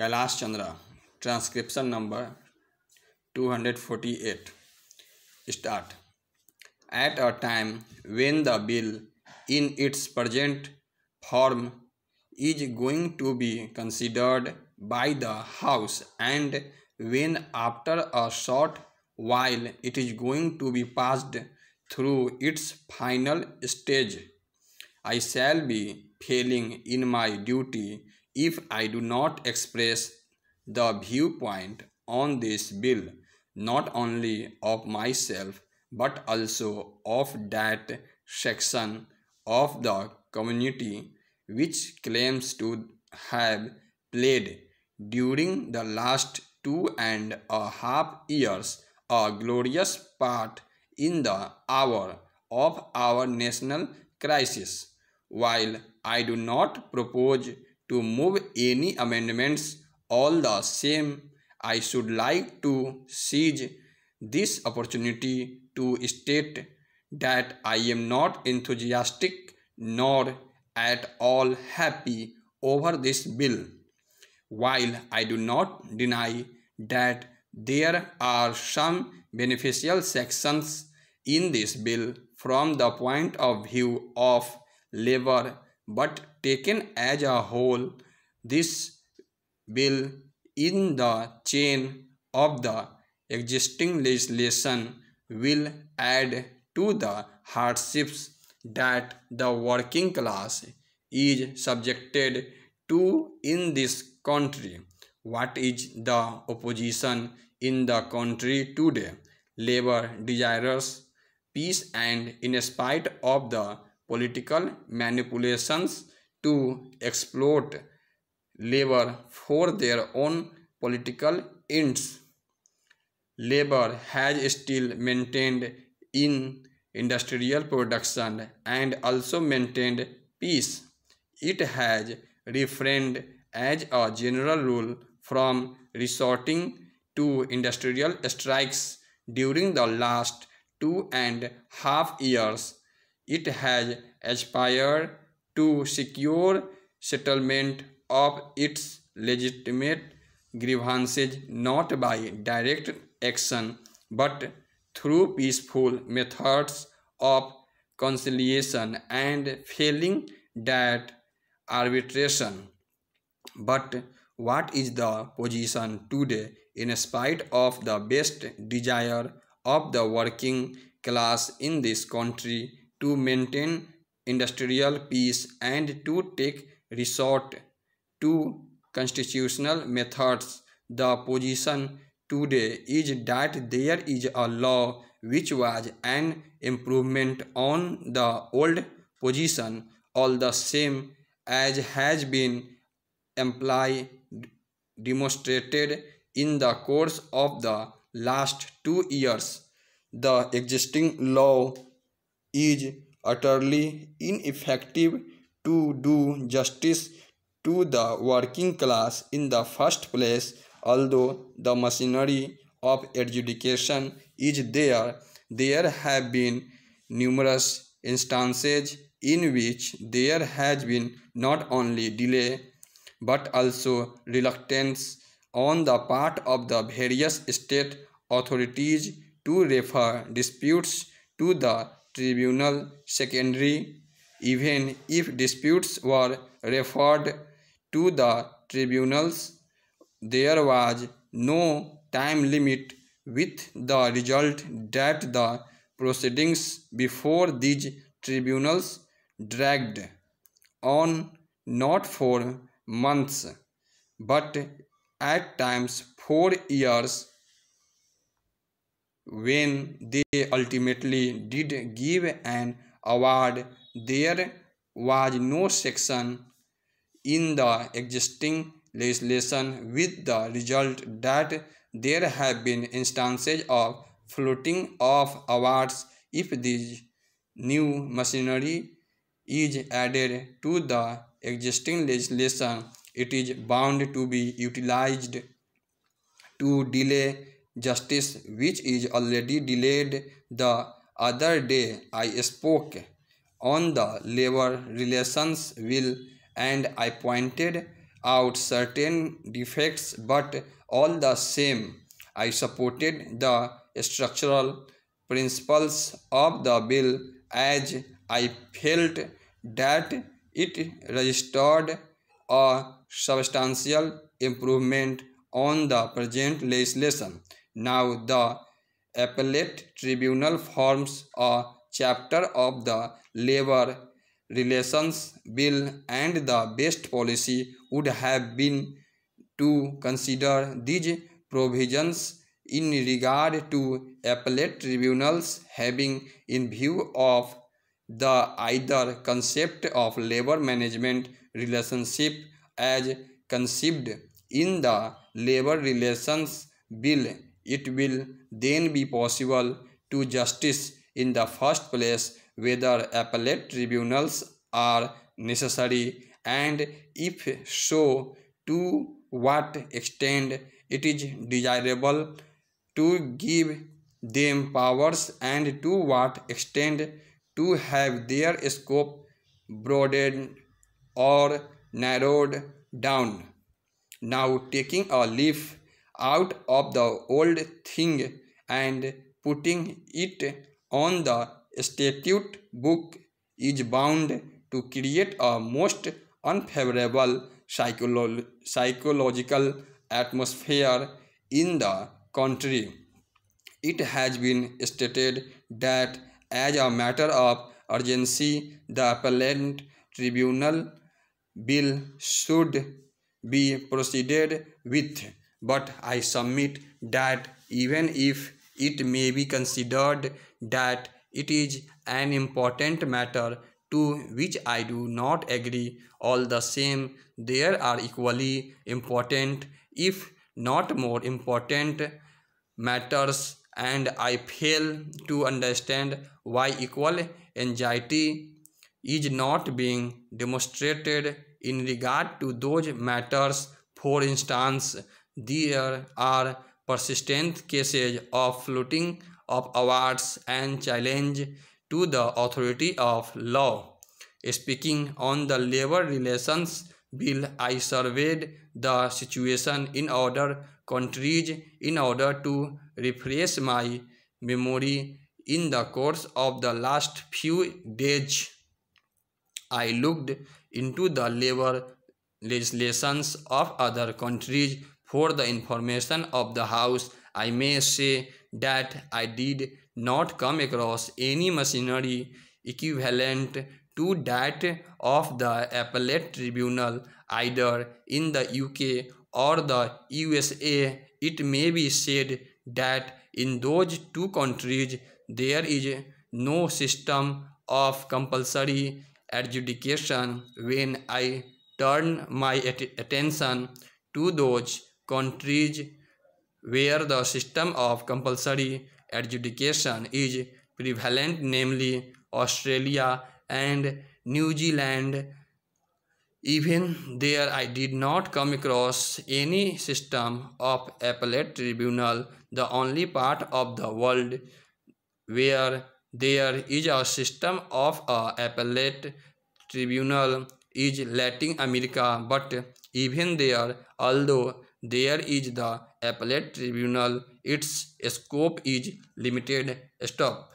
Kailash Chandra, transcription number 248. Start. At a time when the bill in its present form is going to be considered by the House and when after a short while it is going to be passed through its final stage. I shall be failing in my duty if I do not express the viewpoint on this bill, not only of myself but also of that section of the community which claims to have played during the last two and a half years a glorious part in the hour of our national crisis. While I do not propose to move any amendments all the same I should like to seize this opportunity to state that I am not enthusiastic nor at all happy over this bill. While I do not deny that there are some beneficial sections in this bill from the point of view of labor but taken as a whole, this bill in the chain of the existing legislation will add to the hardships that the working class is subjected to in this country. What is the opposition in the country today? Labor desires peace and in spite of the political manipulations to exploit labor for their own political ends. Labor has still maintained in industrial production and also maintained peace. It has refrained as a general rule from resorting to industrial strikes during the last two and half years it has aspired to secure settlement of its legitimate grievances not by direct action but through peaceful methods of conciliation and failing that arbitration. But what is the position today in spite of the best desire of the working class in this country to maintain industrial peace and to take resort to constitutional methods. The position today is that there is a law which was an improvement on the old position all the same as has been implied demonstrated in the course of the last two years. The existing law is utterly ineffective to do justice to the working class in the first place although the machinery of adjudication is there there have been numerous instances in which there has been not only delay but also reluctance on the part of the various state authorities to refer disputes to the tribunal secondary even if disputes were referred to the tribunals there was no time limit with the result that the proceedings before these tribunals dragged on not for months but at times for years when they ultimately did give an award, there was no section in the existing legislation with the result that there have been instances of floating of awards if this new machinery is added to the existing legislation it is bound to be utilized to delay justice which is already delayed the other day I spoke on the labor relations bill and I pointed out certain defects but all the same I supported the structural principles of the bill as I felt that it registered a substantial improvement on the present legislation. Now the appellate tribunal forms a chapter of the labor relations bill and the best policy would have been to consider these provisions in regard to appellate tribunals having in view of the either concept of labor management relationship as conceived in the labor relations bill it will then be possible to justice in the first place whether appellate tribunals are necessary and if so to what extent it is desirable to give them powers and to what extent to have their scope broadened or narrowed down. Now taking a leaf out of the old thing and putting it on the statute book is bound to create a most unfavorable psycholo psychological atmosphere in the country. It has been stated that as a matter of urgency, the appellant tribunal bill should be proceeded with but I submit that even if it may be considered that it is an important matter to which I do not agree, all the same, there are equally important, if not more important, matters and I fail to understand why equal anxiety is not being demonstrated in regard to those matters. For instance, there are persistent cases of looting of awards and challenge to the authority of law. Speaking on the labor relations bill, I surveyed the situation in other countries in order to refresh my memory in the course of the last few days. I looked into the labor legislations of other countries for the information of the house, I may say that I did not come across any machinery equivalent to that of the appellate tribunal either in the UK or the USA. It may be said that in those two countries there is no system of compulsory adjudication when I turn my attention to those countries where the system of compulsory adjudication is prevalent namely Australia and New Zealand even there I did not come across any system of appellate tribunal the only part of the world where there is a system of a appellate tribunal is Latin America but even there although there is the appellate tribunal its scope is limited stop